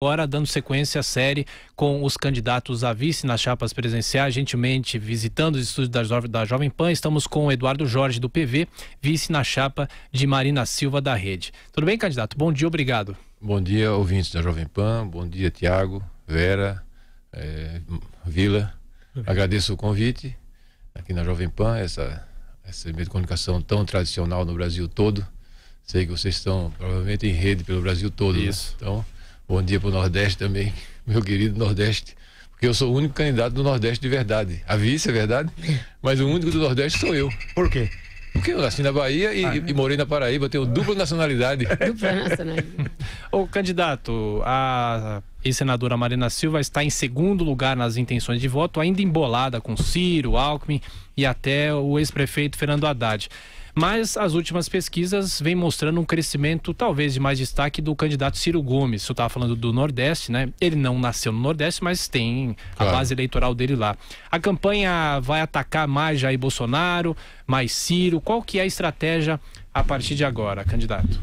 Agora, dando sequência à série com os candidatos a vice nas chapas presenciais, gentilmente visitando os estúdios da, jo da Jovem Pan, estamos com o Eduardo Jorge, do PV, vice na chapa de Marina Silva, da Rede. Tudo bem, candidato? Bom dia, obrigado. Bom dia, ouvintes da Jovem Pan. Bom dia, Tiago, Vera, é, Vila. Agradeço o convite aqui na Jovem Pan, essa, essa meio de comunicação tão tradicional no Brasil todo. Sei que vocês estão provavelmente em rede pelo Brasil todo. Né? Isso. Né? Então Bom dia para o Nordeste também, meu querido Nordeste. Porque eu sou o único candidato do Nordeste de verdade. A vice é verdade, é. mas o único do Nordeste sou eu. Por quê? Porque eu nasci na Bahia e, ah, né? e morei na Paraíba, tenho dupla nacionalidade. Dupla nacionalidade. Ô, candidato, a ex-senadora Marina Silva está em segundo lugar nas intenções de voto, ainda embolada com Ciro, Alckmin e até o ex-prefeito Fernando Haddad. Mas as últimas pesquisas vêm mostrando um crescimento talvez de mais destaque do candidato Ciro Gomes. Você estava falando do Nordeste, né? Ele não nasceu no Nordeste, mas tem a base eleitoral dele lá. A campanha vai atacar mais Jair Bolsonaro, mais Ciro. Qual que é a estratégia a partir de agora, candidato?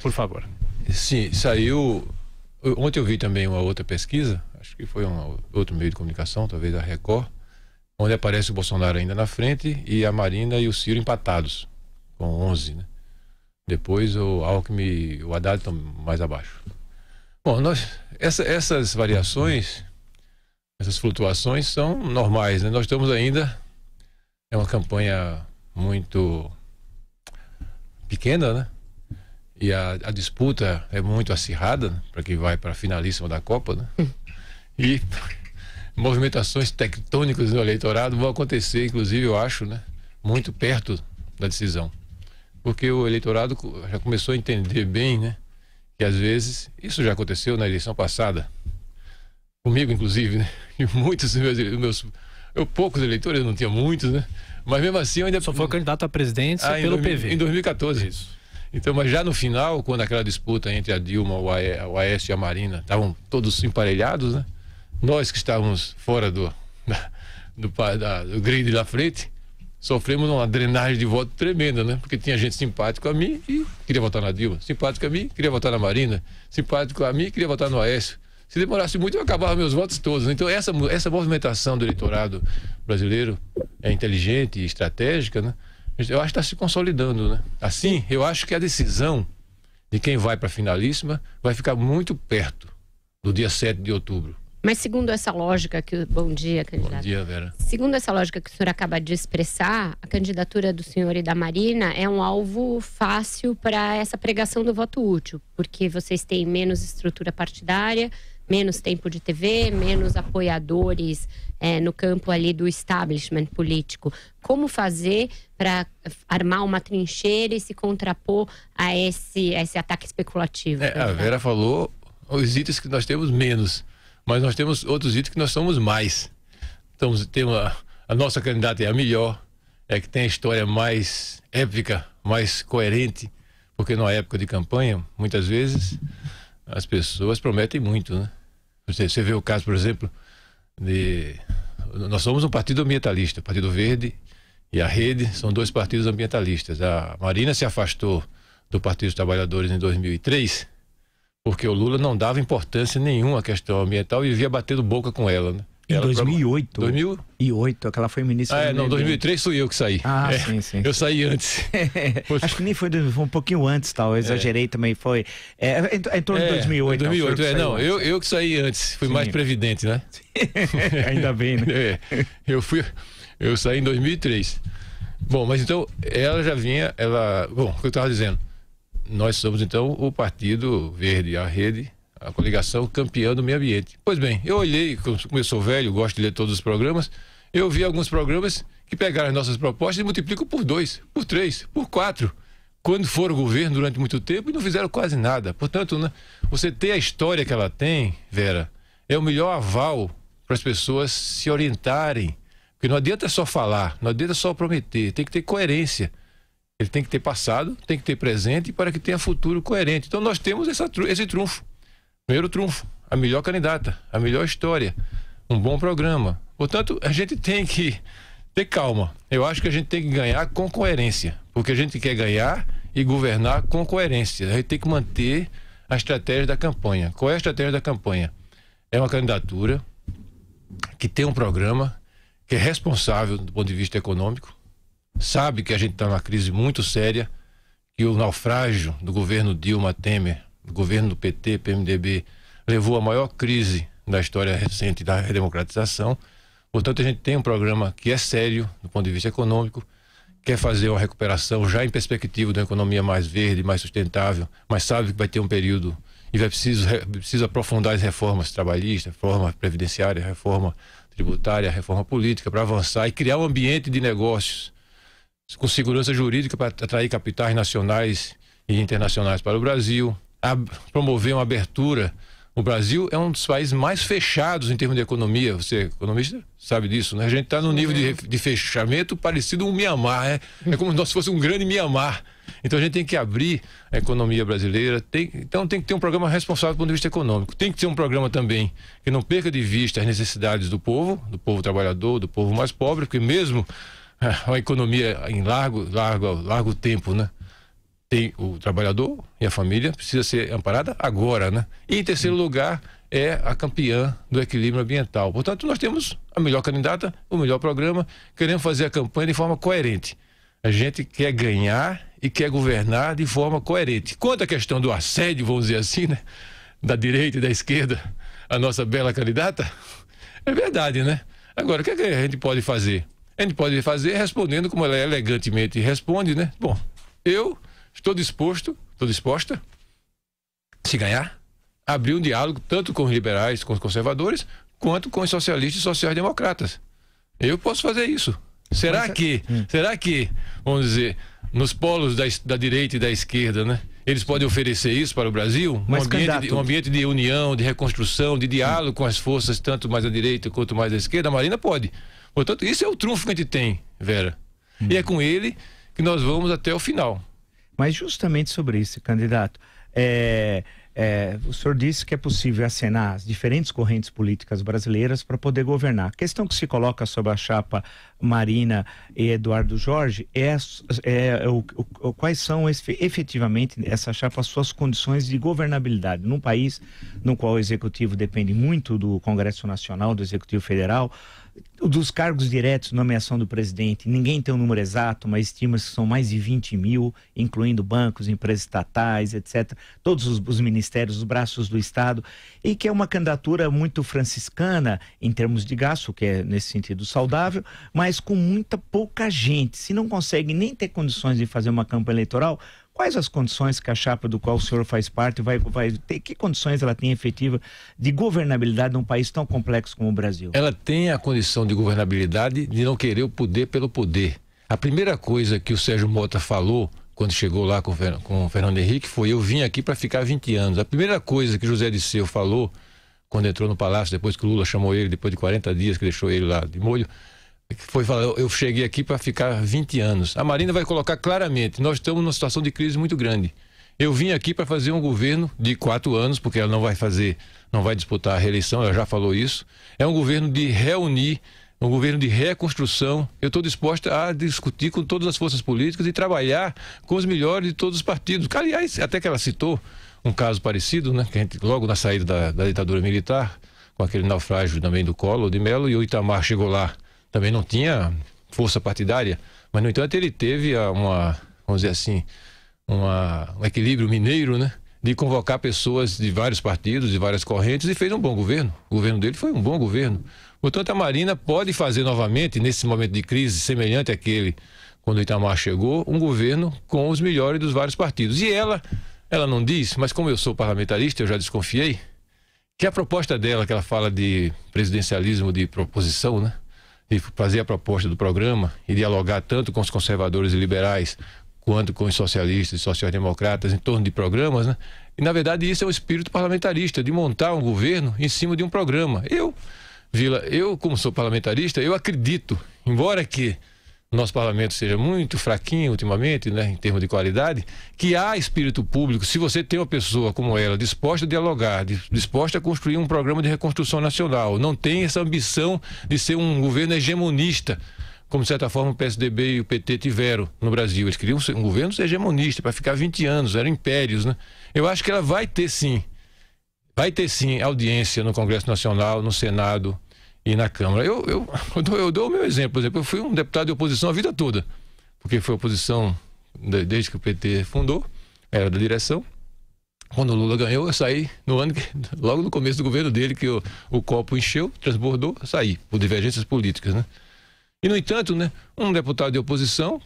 Por favor. Sim, saiu. Ontem eu vi também uma outra pesquisa, acho que foi um outro meio de comunicação, talvez da Record onde aparece o Bolsonaro ainda na frente e a Marina e o Ciro empatados, com 11, né? Depois o Alckmin e o Haddad estão mais abaixo. Bom, nós, essa, essas variações, essas flutuações são normais, né? Nós estamos ainda. É uma campanha muito pequena, né? E a, a disputa é muito acirrada, né? para quem vai para a finalíssima da Copa, né? Hum. E movimentações tectônicas no eleitorado vão acontecer, inclusive, eu acho, né, muito perto da decisão. Porque o eleitorado já começou a entender bem, né, que às vezes isso já aconteceu na eleição passada. Comigo, inclusive, né? E muitos dos meus, meus eu poucos eleitores, eu não tinha muitos, né? Mas mesmo assim eu ainda. Só foi candidato a presidente ah, pelo em, PV. Em 2014. Isso. Então, mas já no final, quando aquela disputa entre a Dilma, o Aécio e a Marina estavam todos emparelhados, né? nós que estávamos fora do, do, da, do grid da frente, sofremos uma drenagem de voto tremenda, né? Porque tinha gente simpática a mim e queria votar na Dilma, simpática a mim, queria votar na Marina, simpático a mim, queria votar no Aécio. Se demorasse muito, eu acabava meus votos todos. Né? Então, essa, essa movimentação do eleitorado brasileiro é inteligente e estratégica, né? Eu acho que está se consolidando, né? Assim, eu acho que a decisão de quem vai para a finalíssima vai ficar muito perto do dia 7 de outubro. Mas segundo essa lógica que. Bom dia, candidato. Bom dia, Vera. Segundo essa lógica que o senhor acaba de expressar, a candidatura do senhor e da Marina é um alvo fácil para essa pregação do voto útil, porque vocês têm menos estrutura partidária, menos tempo de TV, menos apoiadores é, no campo ali do establishment político. Como fazer para armar uma trincheira e se contrapor a esse, a esse ataque especulativo? É, a Vera falou os itens que nós temos menos. Mas nós temos outros itens que nós somos mais. Estamos, tem a, a nossa candidata é a melhor, é que tem a história mais épica, mais coerente, porque numa época de campanha, muitas vezes, as pessoas prometem muito, né? Você, você vê o caso, por exemplo, de. Nós somos um partido ambientalista, Partido Verde e a Rede são dois partidos ambientalistas. A Marina se afastou do Partido dos Trabalhadores em 2003 porque o Lula não dava importância nenhuma à questão ambiental e vivia batendo boca com ela. Né? Em ela 2008. 2008, aquela foi ministra. Ah, é, não, 2003 fui eu que saí. Ah, é, sim, sim. Eu saí antes. Acho que nem foi, foi, um pouquinho antes, tal, eu é. exagerei é. também, foi. É, em, é, é em torno de 2008. 2008, não, é, não eu, eu que saí antes, fui sim. mais previdente, né? Ainda bem, né? eu fui, eu saí em 2003. Bom, mas então, ela já vinha, ela, bom, o que eu estava dizendo? nós somos então o Partido Verde, a rede, a coligação campeã do meio ambiente. Pois bem, eu olhei, como eu sou velho, gosto de ler todos os programas, eu vi alguns programas que pegaram as nossas propostas e multiplicam por dois, por três, por quatro. Quando foram governo durante muito tempo e não fizeram quase nada. Portanto, né, você ter a história que ela tem, Vera, é o melhor aval para as pessoas se orientarem. Porque não adianta só falar, não adianta só prometer, tem que ter coerência. Ele tem que ter passado, tem que ter presente para que tenha futuro coerente. Então nós temos essa, esse trunfo. Primeiro trunfo, a melhor candidata, a melhor história, um bom programa. Portanto, a gente tem que ter calma. Eu acho que a gente tem que ganhar com coerência, porque a gente quer ganhar e governar com coerência. A gente tem que manter a estratégia da campanha. Qual é a estratégia da campanha? É uma candidatura que tem um programa que é responsável do ponto de vista econômico, sabe que a gente está numa crise muito séria, que o naufrágio do governo Dilma Temer, do governo do PT, PMDB, levou à maior crise da história recente da redemocratização. Portanto, a gente tem um programa que é sério do ponto de vista econômico, quer fazer uma recuperação já em perspectiva de uma economia mais verde, mais sustentável, mas sabe que vai ter um período e vai precisar preciso aprofundar as reformas trabalhistas, reforma previdenciária, reforma tributária, reforma política para avançar e criar um ambiente de negócios com segurança jurídica para atrair capitais nacionais e internacionais para o Brasil, promover uma abertura. O Brasil é um dos países mais fechados em termos de economia. Você, é economista, sabe disso, né? A gente está num nível de, é. de, fechamento parecido com o Mianmar, né? É como se nós fosse um grande Mianmar. Então a gente tem que abrir a economia brasileira. Tem, então tem que ter um programa responsável do ponto de vista econômico. Tem que ter um programa também que não perca de vista as necessidades do povo, do povo trabalhador, do povo mais pobre, porque mesmo uma economia em largo, largo, largo tempo, né? Tem o trabalhador e a família precisa ser amparada agora, né? E em terceiro Sim. lugar é a campeã do equilíbrio ambiental. Portanto, nós temos a melhor candidata, o melhor programa, queremos fazer a campanha de forma coerente. A gente quer ganhar e quer governar de forma coerente. Quanto à questão do assédio, vamos dizer assim, né? Da direita e da esquerda, a nossa bela candidata, é verdade, né? Agora, o que, é que a gente pode fazer? A gente pode fazer respondendo como ela é elegantemente responde, né? Bom, eu estou disposto, estou disposta, se ganhar, abrir um diálogo tanto com os liberais, com os conservadores, quanto com os socialistas e social-democratas. Eu posso fazer isso. Será é- que, hum. será que, vamos dizer, nos polos da, da direita e da esquerda, né? Eles podem oferecer isso para o Brasil? Mas, um, ambiente de, um ambiente de união, de reconstrução, de diálogo com as forças, tanto mais à direita quanto mais à esquerda? A Marina pode. Portanto, isso é o trunfo que a gente tem, Vera. Hum. E é hum. com ele que nós vamos até o final. Mas justamente sobre isso, candidato, é, é, o senhor disse que é possível acenar as diferentes correntes políticas brasileiras para poder governar. A questão que se coloca sobre a chapa Marina e Eduardo Jorge é, é, é o, o, quais são efetivamente essa chapa suas condições de governabilidade num país no qual o executivo depende muito do Congresso Nacional, do Executivo Federal dos cargos diretos, nomeação do presidente, ninguém tem um número exato, mas estima que são mais de 20 mil, incluindo bancos, empresas estatais, etc. Todos os, os, ministérios, os braços do Estado, e que é uma candidatura muito franciscana em termos de gasto, que é nesse sentido saudável, mas com muita pouca gente. Se não consegue nem ter condições de fazer uma campanha eleitoral, quais as condições que a chapa do qual o senhor faz parte vai, vai ter, que condições ela tem efetiva de governabilidade num país tão complexo como o Brasil? Ela tem a condição de governabilidade de não querer o poder pelo poder. A primeira coisa que o Sérgio Mota falou quando chegou lá com, com o Fernando Henrique foi: eu vim aqui para ficar 20 anos. A primeira coisa que José Disseu falou quando entrou no palácio, depois que o Lula chamou ele, depois de 40 dias que deixou ele lá de molho, foi falar, eu cheguei aqui para ficar 20 anos. A Marina vai colocar claramente, nós estamos numa situação de crise muito grande. Eu vim aqui para fazer um governo de quatro anos, porque ela não vai fazer, não vai disputar a reeleição, ela já falou isso. É um governo de reunir, um governo de reconstrução. Eu estou disposta a discutir com todas as forças políticas e trabalhar com os melhores de todos os partidos. Aliás, até que ela citou um caso parecido, né? Que gente, logo na saída da, da ditadura militar, com aquele naufrágio também do colo de Melo e o Itamar chegou lá também não tinha força partidária, mas no entanto ele teve ah, uma, vamos dizer assim, uma, um equilíbrio mineiro, né? De convocar pessoas de vários partidos, de várias correntes e fez um bom governo. O governo dele foi um bom governo. Portanto, a Marina pode fazer novamente, nesse momento de crise semelhante àquele quando o Itamar chegou, um governo com os melhores dos vários partidos. E ela, ela não diz, mas como eu sou parlamentarista, eu já desconfiei, que a proposta dela, que ela fala de presidencialismo de proposição, né? de fazer a proposta do programa e dialogar tanto com os conservadores e liberais quanto com os socialistas e social-democratas em torno de programas, né? E na verdade isso é o um espírito parlamentarista de montar um governo em cima de um programa. Eu, Vila, eu como sou parlamentarista, eu acredito, embora que nosso parlamento seja muito fraquinho ultimamente, né, em termos de qualidade, que há espírito público, se você tem uma pessoa como ela disposta a dialogar, disposta a construir um programa de reconstrução nacional, não tem essa ambição de ser um governo hegemonista, como de certa forma o PSDB e o PT tiveram no Brasil. Eles queriam um governo hegemonista para ficar 20 anos, eram impérios, né? Eu acho que ela vai ter sim, vai ter sim audiência no Congresso Nacional, no Senado, e na Câmara. Eu, eu, eu, dou, eu dou o meu exemplo, por exemplo, eu fui um deputado de oposição a vida toda, porque foi oposição desde que o PT fundou, era da direção. Quando o Lula ganhou, eu saí no ano que, logo no começo do governo dele, que o, o copo encheu, transbordou, saí, por divergências políticas, né? E, no entanto, né, um deputado de oposição,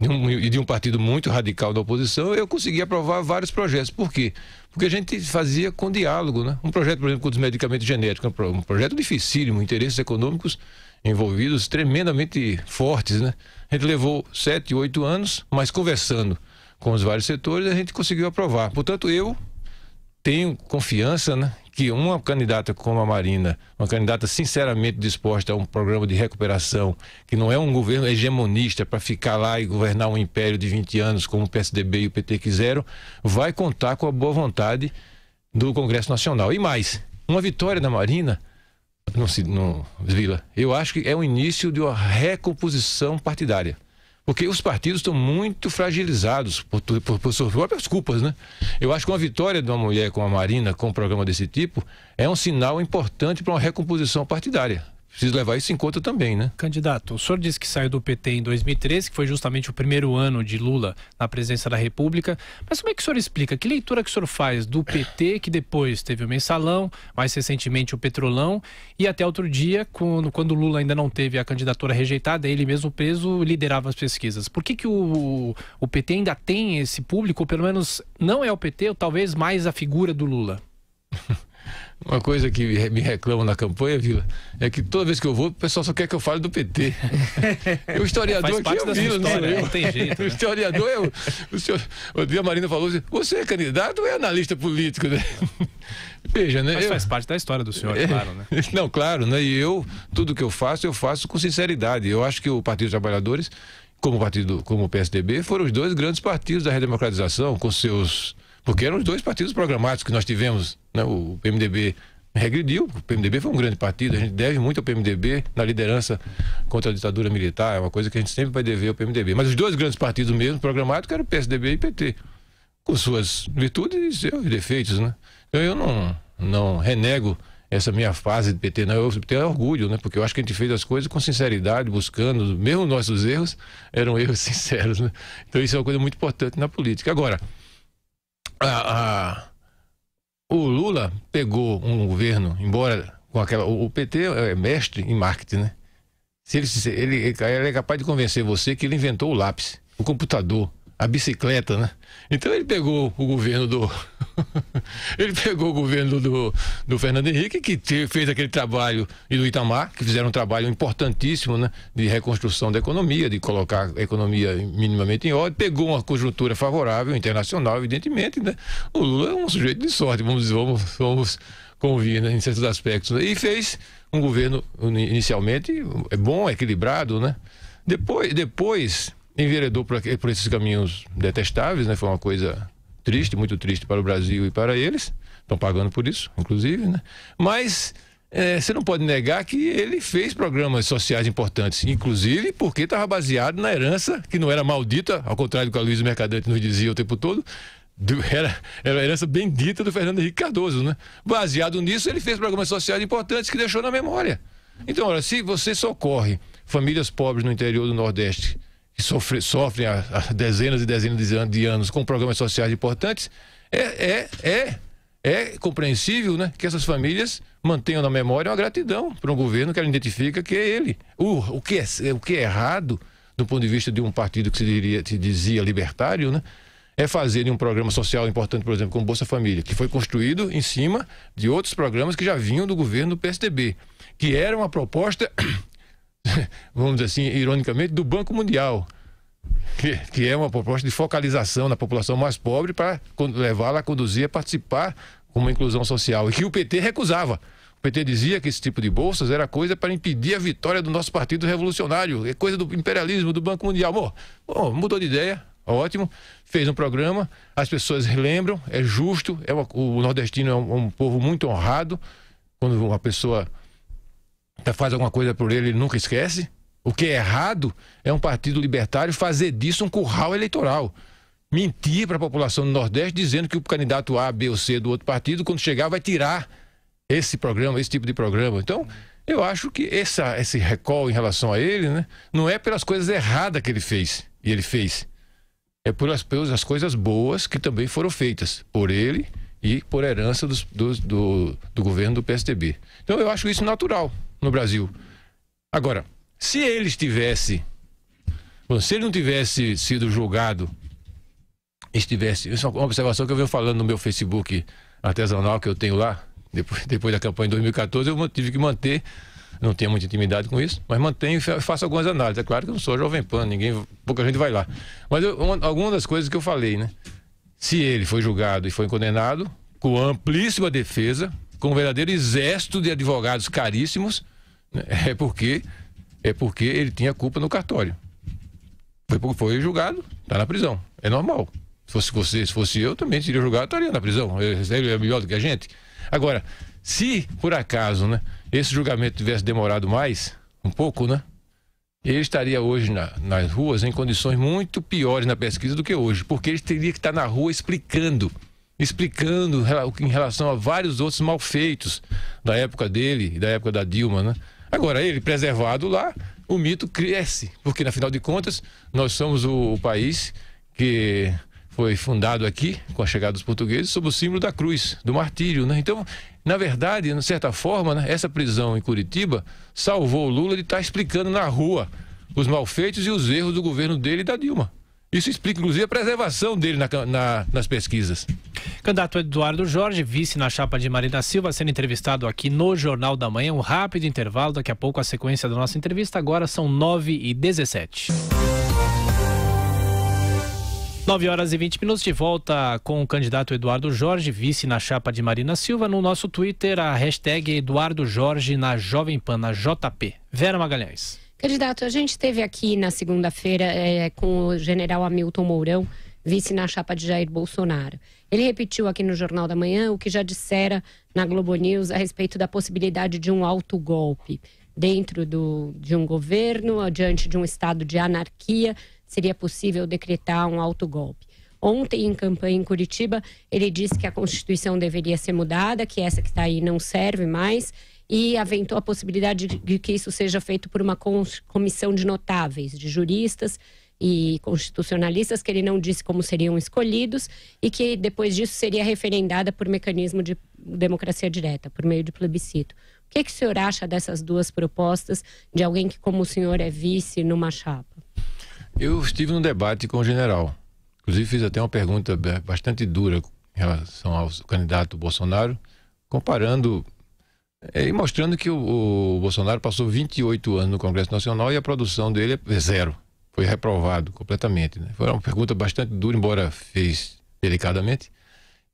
e de um partido muito radical da oposição, eu consegui aprovar vários projetos. Por quê? Porque a gente fazia com diálogo, né? Um projeto, por exemplo, com os medicamentos genéticos, um projeto dificílimo, interesses econômicos envolvidos tremendamente fortes, né? A gente levou sete, oito anos, mas conversando com os vários setores, a gente conseguiu aprovar. Portanto, eu tenho confiança né, que uma candidata como a Marina, uma candidata sinceramente disposta a um programa de recuperação, que não é um governo hegemonista para ficar lá e governar um império de 20 anos, como o PSDB e o PT quiseram, vai contar com a boa vontade do Congresso Nacional. E mais, uma vitória da Marina. Não, não, Vila, eu acho que é o início de uma recomposição partidária. Porque os partidos estão muito fragilizados por, por, por suas próprias culpas, né? Eu acho que uma vitória de uma mulher com a Marina com um programa desse tipo é um sinal importante para uma recomposição partidária. Preciso levar isso em conta também, né? Candidato, o senhor disse que saiu do PT em 2013, que foi justamente o primeiro ano de Lula na presença da República. Mas como é que o senhor explica? Que leitura que o senhor faz do PT, que depois teve o mensalão, mais recentemente o petrolão, e até outro dia, quando, quando Lula ainda não teve a candidatura rejeitada, ele mesmo preso liderava as pesquisas. Por que, que o, o PT ainda tem esse público, ou pelo menos não é o PT, ou talvez mais a figura do Lula? Uma coisa que me reclama na campanha, viu, é que toda vez que eu vou, o pessoal só quer que eu fale do PT. E o historiador aqui é o Milos, não né? Não tem jeito, né? O historiador é o, o senhor. O dia Marina falou assim: você é candidato ou é analista político, né? Veja, né? Mas eu... faz parte da história do senhor, é... claro, né? Não, claro, né? E eu, tudo que eu faço, eu faço com sinceridade. Eu acho que o Partido dos Trabalhadores, como o partido, como o PSDB, foram os dois grandes partidos da redemocratização, com seus porque eram os dois partidos programáticos que nós tivemos. Né? O PMDB regrediu, o PMDB foi um grande partido, a gente deve muito ao PMDB na liderança contra a ditadura militar, é uma coisa que a gente sempre vai dever ao PMDB. Mas os dois grandes partidos mesmo programáticos eram o PSDB e o PT, com suas virtudes e seus defeitos. Né? Então eu não, não renego essa minha fase de PT, não. Eu tenho orgulho, né? Porque eu acho que a gente fez as coisas com sinceridade, buscando, mesmo nossos erros, eram erros sinceros, né? Então isso é uma coisa muito importante na política. Agora, a, a, o Lula pegou um governo, embora com aquela. O, o PT é mestre em marketing, né? Se ele, ele, ele é capaz de convencer você que ele inventou o lápis, o computador, a bicicleta, né? Então ele pegou o governo do. ele pegou o governo do, do Fernando Henrique, que te, fez aquele trabalho, e do Itamar, que fizeram um trabalho importantíssimo, né? De reconstrução da economia, de colocar a economia minimamente em ordem. Pegou uma conjuntura favorável, internacional, evidentemente, né? O Lula é um sujeito de sorte, vamos, vamos, vamos convir, né? Em certos aspectos. Né? E fez um governo, inicialmente, é bom, equilibrado, né? Depois, depois enveredou por, por esses caminhos detestáveis, né? Foi uma coisa triste, muito triste para o Brasil e para eles. Estão pagando por isso, inclusive, né? Mas é, você não pode negar que ele fez programas sociais importantes, inclusive porque estava baseado na herança, que não era maldita, ao contrário do que a Luiz Mercadante nos dizia o tempo todo, do, era, era a herança bendita do Fernando Henrique Cardoso, né? Baseado nisso, ele fez programas sociais importantes que deixou na memória. Então, olha, se você socorre famílias pobres no interior do Nordeste que sofre, sofrem há, há dezenas e dezenas de anos com programas sociais importantes, é, é, é, é compreensível né, que essas famílias mantenham na memória uma gratidão para um governo que ela identifica que é ele. O, o, que, é, o que é errado, do ponto de vista de um partido que se, diria, se dizia libertário, né, é fazer um programa social importante, por exemplo, como Bolsa Família, que foi construído em cima de outros programas que já vinham do governo do PSDB, que era uma proposta vamos dizer assim, ironicamente, do Banco Mundial, que, que é uma proposta de focalização na população mais pobre para levá-la a conduzir a participar com uma inclusão social, e que o PT recusava. O PT dizia que esse tipo de bolsas era coisa para impedir a vitória do nosso partido revolucionário, é coisa do imperialismo, do Banco Mundial. Bom, bom mudou de ideia, ótimo, fez um programa, as pessoas lembram, é justo, é uma, o nordestino é um, um povo muito honrado, quando uma pessoa é, faz alguma coisa por ele, ele nunca esquece. O que é errado é um partido libertário fazer disso um curral eleitoral. Mentir para a população do Nordeste dizendo que o candidato A, B ou C do outro partido, quando chegar, vai tirar esse programa, esse tipo de programa. Então, eu acho que essa, esse recall em relação a ele, né, não é pelas coisas erradas que ele fez, e ele fez. É pelas, pelas coisas boas que também foram feitas por ele e por herança dos, dos, do, do governo do PSDB. Então, eu acho isso natural no Brasil. Agora, se ele estivesse, se ele não tivesse sido julgado, estivesse, isso é uma observação que eu venho falando no meu Facebook artesanal que eu tenho lá, depois, depois da campanha de 2014, eu tive que manter, não tenho muita intimidade com isso, mas mantenho e faço algumas análises. É claro que eu não sou jovem pan, ninguém, pouca gente vai lá. Mas eu, uma, das coisas que eu falei, né? Se ele foi julgado e foi condenado, com amplíssima defesa, com um verdadeiro exército de advogados caríssimos, é porque é porque ele tinha culpa no cartório. Foi, foi julgado, está na prisão. É normal. Se fosse você, se fosse eu, também seria julgado, estaria na prisão. Ele é, é, é melhor do que a gente. Agora, se por acaso, né, esse julgamento tivesse demorado mais, um pouco, né? Ele estaria hoje na, nas ruas em condições muito piores na pesquisa do que hoje, porque ele teria que estar na rua explicando, explicando em relação a vários outros malfeitos da época dele e da época da Dilma, né? Agora, ele preservado lá, o mito cresce, porque, afinal de contas, nós somos o, país que foi fundado aqui, com a chegada dos portugueses, sob o símbolo da cruz, do martírio. Né? Então, na verdade, de certa forma, né, essa prisão em Curitiba salvou o Lula de estar tá explicando na rua os malfeitos e os erros do governo dele e da Dilma. Isso explica, inclusive, a preservação dele na, na, nas pesquisas. Candidato Eduardo Jorge, vice na chapa de Marina Silva, sendo entrevistado aqui no Jornal da Manhã. Um rápido intervalo, daqui a pouco a sequência da nossa entrevista. Agora são 9 e 17 9 horas e 20 minutos de volta com o candidato Eduardo Jorge, vice na chapa de Marina Silva. No nosso Twitter, a hashtag Eduardo Jorge na Jovem Pan, na JP. Vera Magalhães. Candidato, a gente teve aqui na segunda-feira é, com o general Hamilton Mourão, vice na chapa de Jair Bolsonaro. Ele repetiu aqui no Jornal da Manhã o que já dissera na Globo News a respeito da possibilidade de um alto golpe dentro do, de um governo, diante de um estado de anarquia, seria possível decretar um alto golpe. Ontem, em campanha em Curitiba, ele disse que a Constituição deveria ser mudada, que essa que está aí não serve mais, e aventou a possibilidade de que isso seja feito por uma comissão de notáveis, de juristas e constitucionalistas, que ele não disse como seriam escolhidos, e que depois disso seria referendada por mecanismo de democracia direta, por meio de plebiscito. O que, é que o senhor acha dessas duas propostas de alguém que, como o senhor, é vice numa chapa? Eu estive num debate com o general. Inclusive, fiz até uma pergunta bastante dura em relação ao candidato Bolsonaro, comparando é, e mostrando que o, o, Bolsonaro passou 28 anos no Congresso Nacional e a produção dele é zero. Foi reprovado completamente. Né? Foi uma pergunta bastante dura, embora fez delicadamente.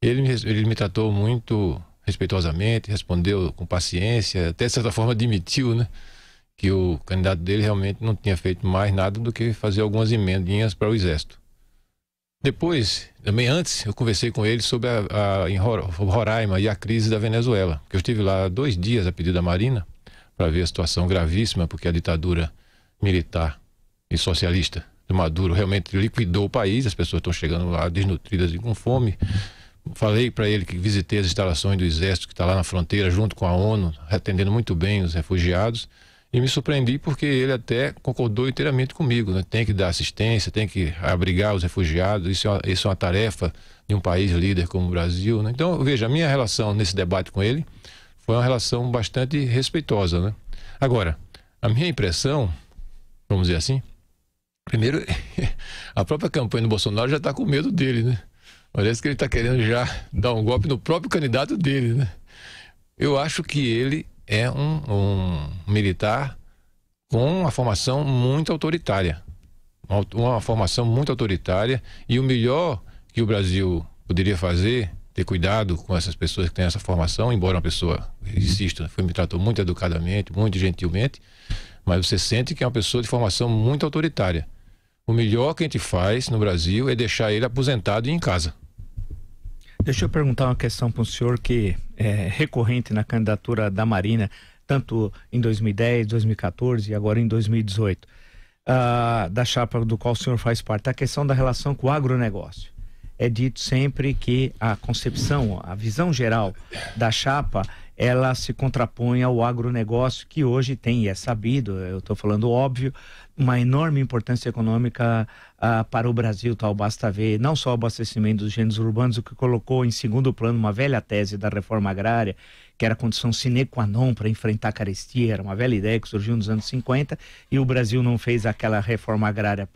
Ele, ele me tratou muito respeitosamente, respondeu com paciência, até de certa forma admitiu né, que o candidato dele realmente não tinha feito mais nada do que fazer algumas emendinhas para o Exército. Depois, também antes, eu conversei com ele sobre a, a em Roraima e a crise da Venezuela. Eu estive lá dois dias a pedido da Marina para ver a situação gravíssima, porque a ditadura militar e socialista do Maduro realmente liquidou o país. As pessoas estão chegando lá desnutridas e com fome. Falei para ele que visitei as instalações do Exército que está lá na fronteira, junto com a ONU, atendendo muito bem os refugiados. E me surpreendi porque ele até concordou inteiramente comigo. Né? Tem que dar assistência, tem que abrigar os refugiados, isso é, uma, isso é uma tarefa de um país líder como o Brasil. Né? Então, veja, a minha relação nesse debate com ele foi uma relação bastante respeitosa. Né? Agora, a minha impressão, vamos dizer assim, primeiro, a própria campanha do Bolsonaro já está com medo dele, né? Parece que ele está querendo já dar um golpe no próprio candidato dele, né? Eu acho que ele é um, um militar com uma formação muito autoritária. Uma, uma formação muito autoritária. E o melhor que o Brasil poderia fazer ter cuidado com essas pessoas que têm essa formação, embora uma pessoa, insisto, foi, me tratou muito educadamente, muito gentilmente, mas você sente que é uma pessoa de formação muito autoritária. O melhor que a gente faz no Brasil é deixar ele aposentado e em casa. Deixa eu perguntar uma questão para o senhor que é recorrente na candidatura da Marina, tanto em 2010, 2014 e agora em 2018, uh, ah, da chapa do qual o senhor faz parte, a questão da relação com o agronegócio. É dito sempre que a concepção, a visão geral da chapa ela se contrapõe ao agronegócio que hoje tem, e é sabido, eu estou falando óbvio, uma enorme importância econômica uh, para o Brasil, tal basta ver não só o abastecimento dos gêneros urbanos, o que colocou em segundo plano uma velha tese da reforma agrária, que era condição sine qua non para enfrentar a carestia, era uma velha ideia que surgiu nos anos 50 e o Brasil não fez aquela reforma agrária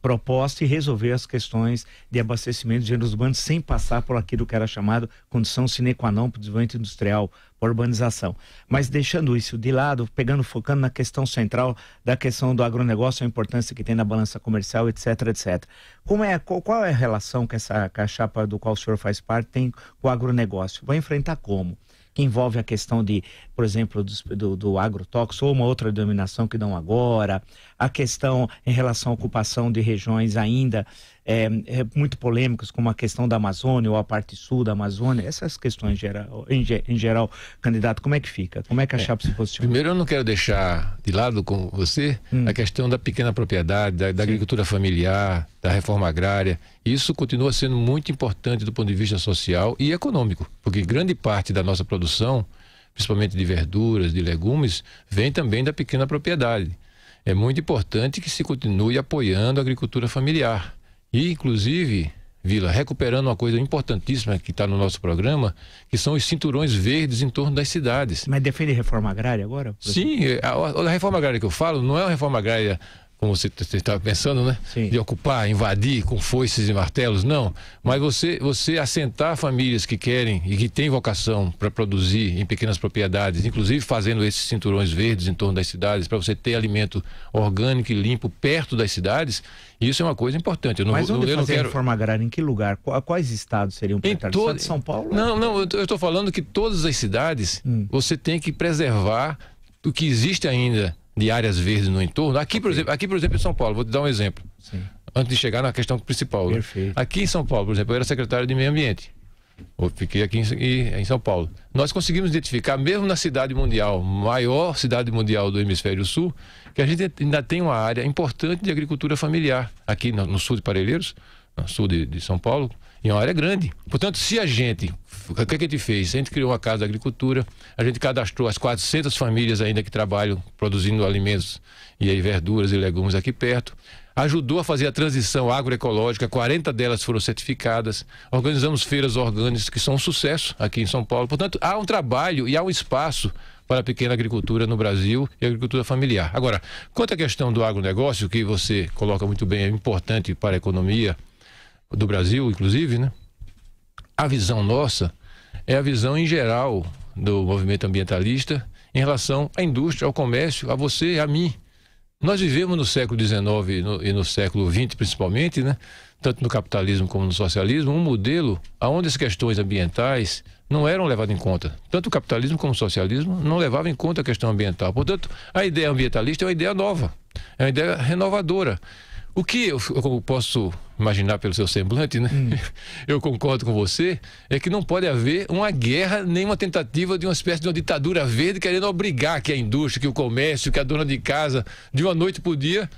proposta e resolveu as questões de abastecimento de gêneros urbanos sem passar por aquilo que era chamado condição sine qua non para o desenvolvimento industrial, para a urbanização. Mas deixando isso de lado, pegando, focando na questão central da questão do agronegócio, negócio, a importância que tem na balança comercial, etc, etc. Como é, qual, qual é a relação que essa que a chapa do qual o senhor faz parte tem com o agronegócio? Vai enfrentar como? que envolve a questão de, por exemplo, do, do, do agrotóxico ou uma outra denominação que dão agora, a questão em relação à ocupação de regiões ainda é, é, muito polêmicas, como a questão da Amazônia ou a parte sul da Amazônia, essas questões em geral, em, em geral candidato, como é que fica? Como é que a é, chapa se posiciona? Primeiro, eu não quero deixar de lado com você hum. a questão da pequena propriedade, da, da agricultura familiar, da reforma agrária. Isso continua sendo muito importante do ponto de vista social e econômico, porque grande parte da nossa produção, principalmente de verduras, de legumes, vem também da pequena propriedade. É muito importante que se continue apoiando a agricultura familiar. E, inclusive, Vila, recuperando uma coisa importantíssima que está no nosso programa, que são os cinturões verdes em torno das cidades. Mas defende reforma agrária agora? Sim, é, a, a, reforma agrária que eu falo não é uma reforma agrária como você estava pensando, né? Sim. De ocupar, invadir com foices e martelos, não. Mas você, você assentar famílias que querem e que têm vocação para produzir em pequenas propriedades, inclusive fazendo esses cinturões verdes em torno das cidades, para você ter alimento orgânico e limpo perto das cidades, isso é uma coisa importante. Eu não, Mas onde eu fazer quero... reforma agrária? Em que lugar? Quais estados seriam prioritários? Todo... São Paulo? Não, não, eu estou falando que todas as cidades hum. você tem que preservar o que existe ainda de áreas verdes no entorno. Aqui, por exemplo, aqui, por exemplo, em São Paulo, vou te dar um exemplo. Sim. Antes de chegar na questão principal. Né? Aqui em São Paulo, por exemplo, eu era secretário de Meio Ambiente. Eu fiquei aqui em, em São Paulo. Nós conseguimos identificar, mesmo na cidade mundial, maior cidade mundial do hemisfério sul, que a gente ainda tem uma área importante de agricultura familiar aqui no, no sul de Parelheiros, no sul de, de São Paulo, em uma área é grande. Portanto, se a gente. O que, é que a gente fez? A gente criou uma casa da agricultura, a gente cadastrou as 400 famílias ainda que trabalham produzindo alimentos e aí verduras e legumes aqui perto. Ajudou a fazer a transição agroecológica, 40 delas foram certificadas. Organizamos feiras orgânicas que são um sucesso aqui em São Paulo. Portanto, há um trabalho e há um espaço para a pequena agricultura no Brasil e agricultura familiar. Agora, quanto à questão do agronegócio, que você coloca muito bem, é importante para a economia do Brasil, inclusive, né? A visão nossa é a visão em geral do movimento ambientalista em relação à indústria, ao comércio, a você, a mim. Nós vivemos no século XIX e no, século XX, principalmente, né? tanto no capitalismo como no socialismo, um modelo onde as questões ambientais não eram levadas em conta. Tanto o capitalismo como o socialismo não levavam em conta a questão ambiental. Portanto, a ideia ambientalista é uma ideia nova, é uma ideia renovadora. O que eu posso imaginar pelo seu semblante, né? Hum. Eu concordo com você, é que não pode haver uma guerra nem uma tentativa de uma espécie de uma ditadura verde querendo obrigar que a indústria, que o comércio, que a dona de casa, de uma noite por dia,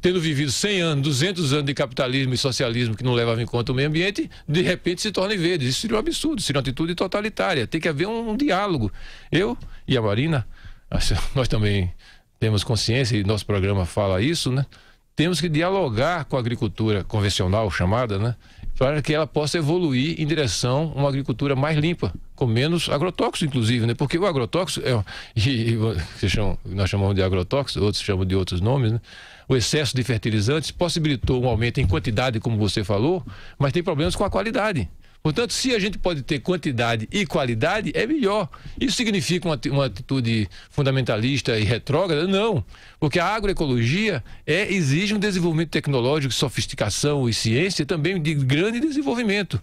tendo vivido 100 anos, 200 anos de capitalismo e socialismo que não levava em conta o meio ambiente, de repente se torne verde. Isso seria um absurdo, seria uma atitude totalitária. Tem que haver um, um diálogo. Eu e a Marina, nós também temos consciência e nosso programa fala isso, né? temos que dialogar com a agricultura convencional, chamada, né? Para que ela possa evoluir em direção a uma agricultura mais limpa, com menos agrotóxicos, inclusive, né? Porque o agrotóxico, é, e, e, chamam, nós chamamos de agrotóxico, outros chamam de outros nomes, né? O excesso de fertilizantes possibilitou um aumento em quantidade, como você falou, mas tem problemas com a qualidade. Portanto, se a gente pode ter quantidade e qualidade, é melhor. Isso significa uma, uma atitude fundamentalista e retrógrada? Não. Porque a agroecologia é, exige um desenvolvimento tecnológico, sofisticação e ciência também de grande desenvolvimento.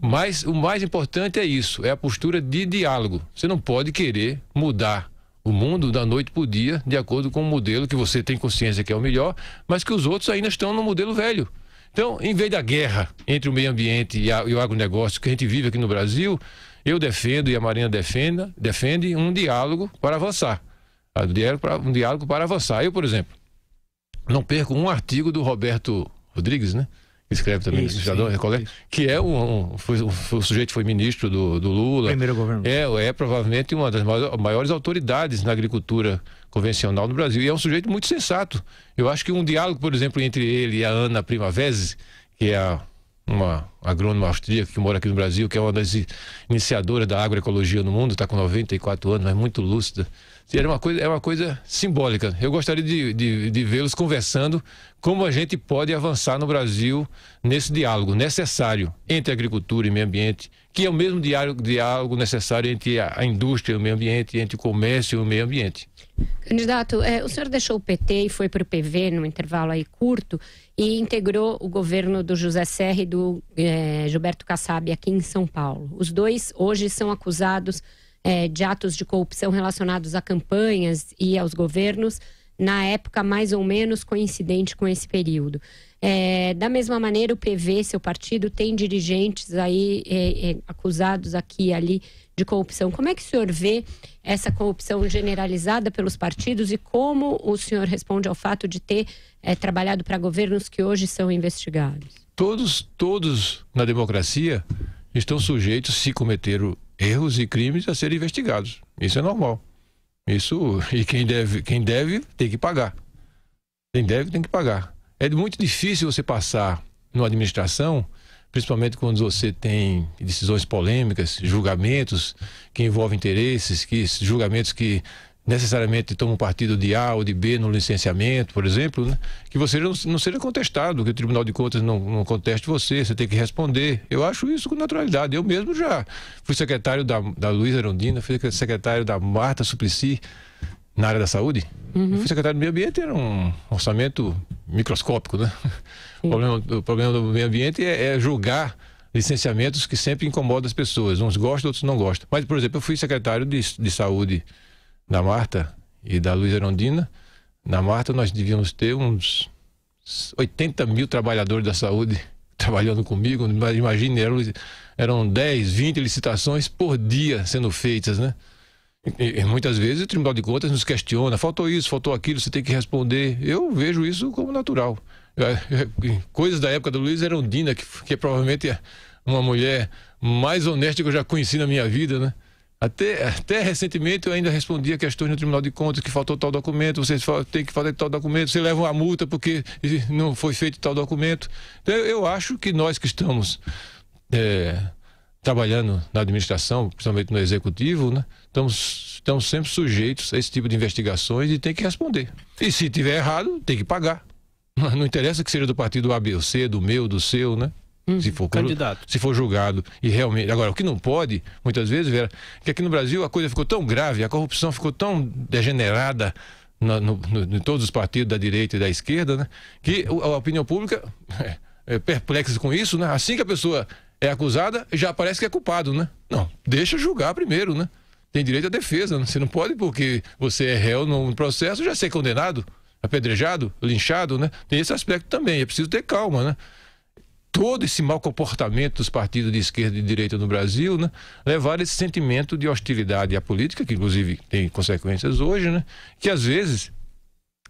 Mas o mais importante é isso, é a postura de diálogo. Você não pode querer mudar o mundo da noite para o dia, de acordo com o modelo que você tem consciência que é o melhor, mas que os outros ainda estão no modelo velho. Então, em vez da guerra entre o meio ambiente e, a, e o agronegócio que a gente vive aqui no Brasil, eu defendo e a Marinha defenda, defende um diálogo para avançar. Ah, um diálogo para avançar. Eu, por exemplo, não perco um artigo do Roberto Rodrigues, né? Escreve também isso, recolhe, que é um, um foi, o sujeito foi ministro do, do Lula. Primeiro governo. É, é provavelmente uma das maiores autoridades na agricultura convencional no Brasil. E é um sujeito muito sensato. Eu acho que um diálogo, por exemplo, entre ele e a Ana Primavese, que é a, uma agrônoma austríaca que mora aqui no Brasil, que é uma das iniciadoras da agroecologia no mundo, está com 94 anos, mas muito lúcida. Era uma coisa, é uma coisa simbólica. Eu gostaria de, de, de vê-los conversando como a gente pode avançar no Brasil nesse diálogo necessário entre agricultura e meio ambiente, que é o mesmo diálogo, diálogo necessário entre a, a indústria e o meio ambiente, entre o comércio e o meio ambiente. Candidato, é, o senhor deixou o PT e foi para o PV num intervalo aí curto e integrou o governo do José Serra e do é, Gilberto Kassab aqui em São Paulo. Os dois hoje são acusados é, de atos de corrupção relacionados a campanhas e aos governos, na época mais ou menos coincidente com esse período. É, da mesma maneira, o PV, seu partido, tem dirigentes aí é, é, acusados aqui e ali de corrupção. Como é que o senhor vê essa corrupção generalizada pelos partidos e como o senhor responde ao fato de ter é, trabalhado para governos que hoje são investigados? Todos, todos na democracia estão sujeitos, se cometeram erros e crimes, a serem investigados. Isso é normal. Isso e quem deve, quem deve tem que pagar. Quem deve tem que pagar. É muito difícil você passar numa administração principalmente quando você tem decisões polêmicas, julgamentos que envolvem interesses, que julgamentos que necessariamente tomam partido de A ou de B no licenciamento, por exemplo, né? que você não, não, seja contestado, que o Tribunal de Contas não, não, conteste você, você tem que responder. Eu acho isso com naturalidade. Eu mesmo já fui secretário da, da Luísa Arondina, fui secretário da Marta Suplicy, na área da saúde. Uhum. Eu fui uhum. secretário do meio ambiente, era um orçamento microscópico, né? O problema, o problema, do meio ambiente é, é julgar licenciamentos que sempre incomodam as pessoas. Uns gostam, outros não gostam. Mas, por exemplo, eu fui secretário de, de saúde da Marta e da Luiz Erondina. Na Marta nós devíamos ter uns 80 mil trabalhadores da saúde trabalhando comigo. Imagine, eram, eram 10, 20 licitações por dia sendo feitas, né? E, muitas vezes o Tribunal de Contas nos questiona, faltou isso, faltou aquilo, você tem que responder. Eu vejo isso como natural. É, é, coisas da época do Luiz eram que, que é provavelmente é uma mulher mais honesta que eu já conheci na minha vida, né? Até, até recentemente eu ainda respondia questões no Tribunal de Contas que faltou tal documento, vocês tem que fazer tal documento, você leva uma multa porque não foi feito tal documento. Então, eu acho que nós que estamos é, trabalhando na administração, principalmente no executivo, né? Estamos, estamos sempre sujeitos a esse tipo de investigações e tem que responder. E se tiver errado, tem que pagar. Não interessa que seja do partido A, B ou C, do meu, do seu, né? Hum, se for candidato. Se for julgado e realmente. Agora, o que não pode, muitas vezes, Vera, que aqui no Brasil a coisa ficou tão grave, a corrupção ficou tão degenerada no, no, em todos os partidos da direita e da esquerda, né? Que a, a opinião pública é, é perplexa com isso, né? Assim que a pessoa é acusada, já parece que é culpado, né? Não, deixa julgar primeiro, né? Tem direito à defesa, né? você não pode porque você é réu no processo já ser condenado, apedrejado, linchado, né? Tem esse aspecto também, é preciso ter calma, né? Todo esse mau comportamento dos partidos de esquerda e de direita no Brasil, né? Levaram esse sentimento de hostilidade à política, que inclusive tem consequências hoje, né? Que às vezes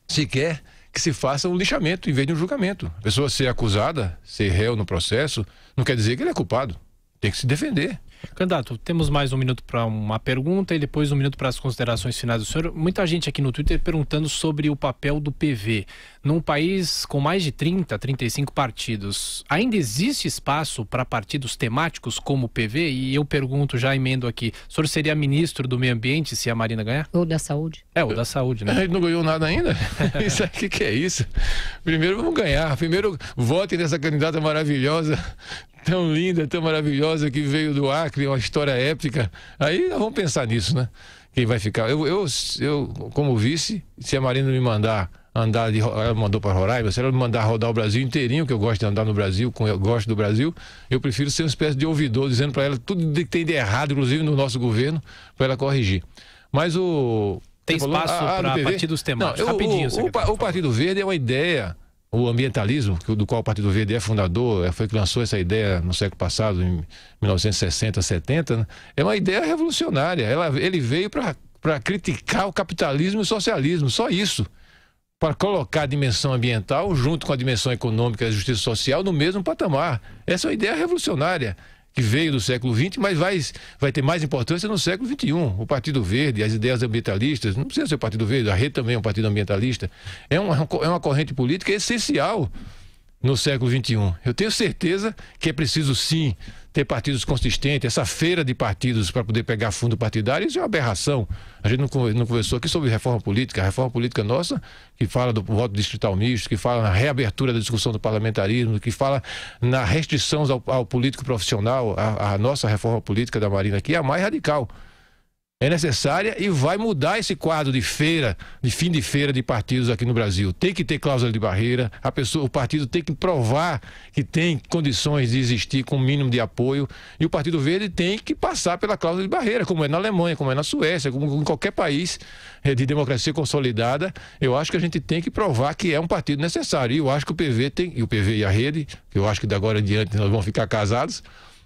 sequer que se faça um lixamento em vez de um julgamento. A pessoa ser acusada, ser réu no processo, não quer dizer que ele é culpado. Tem que se defender. Candidato, temos mais um minuto para uma pergunta e depois um minuto para as considerações finais do senhor. Muita gente aqui no Twitter perguntando sobre o papel do PV. Num país com mais de 30, 35 partidos, ainda existe espaço para partidos temáticos como o PV? E eu pergunto, já emendo aqui, o senhor seria ministro do meio ambiente se a Marina ganhar? Ou da saúde. É, ou da saúde, né? É, Ele não ganhou nada ainda. isso aqui que é isso? Primeiro vamos ganhar. Primeiro votem nessa candidata maravilhosa tão linda, tão maravilhosa, que veio do Acre, uma história épica. Aí vamos pensar nisso, né? Quem vai ficar. Eu, eu, eu como vice, se a Marina me mandar andar de ela mandou para Roraima, se ela me mandar rodar o Brasil inteirinho, que eu gosto de andar no Brasil, eu gosto do Brasil, eu prefiro ser uma espécie de ouvidor dizendo para ela tudo que tem de errado, inclusive no nosso governo, para ela corrigir. Mas o tem espaço ah, ah, para partidos temáticos. Não, Rapidinho, o, o, o Partido Verde é uma ideia o ambientalismo, do qual o Partido Verde é fundador, é, foi que lançou essa ideia no século passado, em 1960, 70, né? é uma ideia revolucionária. Ela, ele veio para criticar o capitalismo e o socialismo, só isso para colocar a dimensão ambiental junto com a dimensão econômica e a justiça social no mesmo patamar. Essa é uma ideia revolucionária que veio do século XX, mas vai, vai ter mais importância no século XXI. O Partido Verde, as ideias ambientalistas, não precisa ser o Partido Verde, a Rede também é um partido ambientalista, é uma, é uma corrente política essencial no século XXI. Eu tenho certeza que é preciso sim ter partidos consistentes, essa feira de partidos para poder pegar fundo partidário, isso é uma aberração. A gente não conversou aqui sobre reforma política, a reforma política nossa, que fala do voto distrital misto, que fala na reabertura da discussão do parlamentarismo, que fala na restrição ao, ao político profissional, a, a nossa reforma política da Marina aqui é a mais radical é necessária e vai mudar esse quadro de feira, de fim de feira de partidos aqui no Brasil. Tem que ter cláusula de barreira, a pessoa, o partido tem que provar que tem condições de existir com o mínimo de apoio e o Partido Verde tem que passar pela cláusula de barreira, como é na Alemanha, como é na Suécia, como em qualquer país eh, de democracia consolidada. Eu acho que a gente tem que provar que é um partido necessário. E eu acho que o PV tem, e o PV e a rede, que eu acho que de agora em diante nós vamos ficar casados,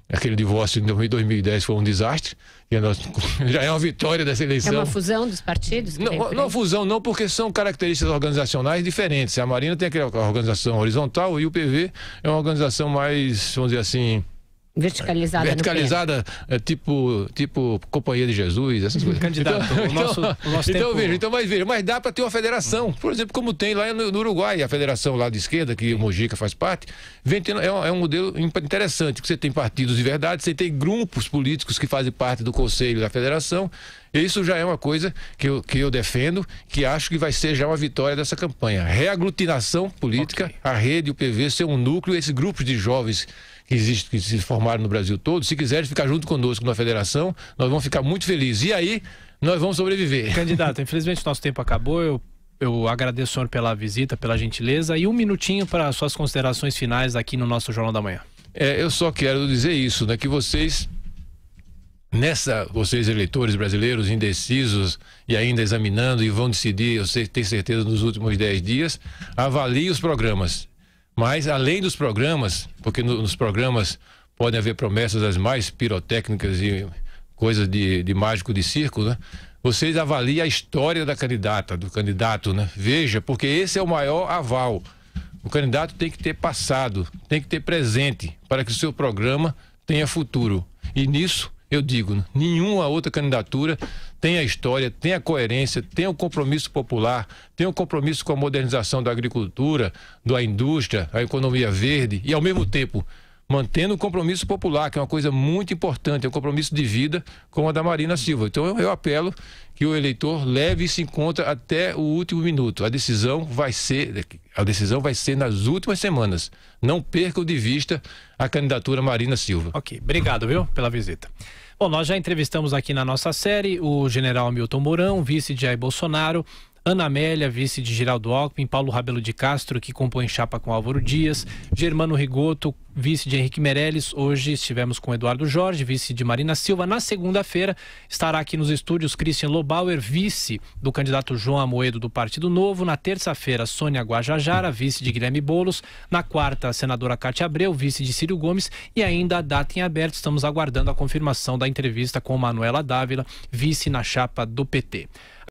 Aquele divórcio em 2010 foi um desastre. E nós, já é uma vitória dessa eleição. É uma fusão dos partidos? Não, não fusão, não, porque são características organizacionais diferentes. A Marina tem aquela organização horizontal e o PV é uma organização mais, vamos dizer assim, Verticalizada. Verticalizada, é, tipo, tipo Companhia de Jesus, essas coisas. Candidato. Então, o nosso, então, o nosso então tempo... veja, então, mas veja, mas dá para ter uma federação. Por exemplo, como tem lá no, no Uruguai, a federação lá de esquerda, que o Mojica faz parte, vem tendo, é, um, é, um, modelo interessante, que você tem partidos de verdade, você tem grupos políticos que fazem parte do Conselho da Federação. Isso já é uma coisa que eu, que eu defendo, que acho que vai ser já uma vitória dessa campanha. Reaglutinação política, okay. a rede, o PV, ser um núcleo, esses grupos de jovens que existe, que se formaram no Brasil todo, se quiserem ficar junto conosco na federação, nós vamos ficar muito felizes. E aí, nós vamos sobreviver. Candidato, infelizmente nosso tempo acabou. Eu, eu agradeço o senhor pela visita, pela gentileza. E um minutinho para suas considerações finais aqui no nosso Jornal da Manhã. É, eu só quero dizer isso, né? Que vocês nessa, vocês eleitores brasileiros indecisos e ainda examinando e vão decidir, eu tenho certeza, nos últimos 10 dias, avalie os programas. Mas além dos programas, porque no, nos programas podem haver promessas as mais pirotécnicas e coisas de, de mágico de circo, né? Vocês avaliem a história da candidata, do candidato, né? Veja, porque esse é o maior aval. O candidato tem que ter passado, tem que ter presente para que o seu programa tenha futuro. E nisso eu digo, nenhuma outra candidatura tem a história, tem a coerência, tem o compromisso popular, tem o compromisso com a modernização da agricultura, da indústria, a economia verde e, ao mesmo tempo, mantendo o compromisso popular, que é uma coisa muito importante, é um compromisso de vida como a da Marina Silva. Então eu, eu apelo que o eleitor leve isso em conta até o último minuto. A decisão vai ser a decisão vai ser nas últimas semanas. Não percam de vista a candidatura Marina Silva. OK, obrigado, viu, pela visita. Bom, nós já entrevistamos aqui na nossa série o general Milton Mourão, vice de Jair Bolsonaro, Ana Amélia, vice de Geraldo Alckmin, Paulo Rabelo de Castro, que compõe chapa com Álvaro Dias, Germano Rigoto, vice de Henrique Meirelles. Hoje estivemos com Eduardo Jorge, vice de Marina Silva. Na segunda-feira estará aqui nos estúdios Christian Lobauer, vice do candidato João Amoedo do Partido Novo. Na terça-feira, Sônia Guajajara, vice de Guilherme Bolos. Na quarta, a senadora Cátia Abreu, vice de Círio Gomes. E ainda a data em aberto, estamos aguardando a confirmação da entrevista com Manuela Dávila, vice na chapa do PT.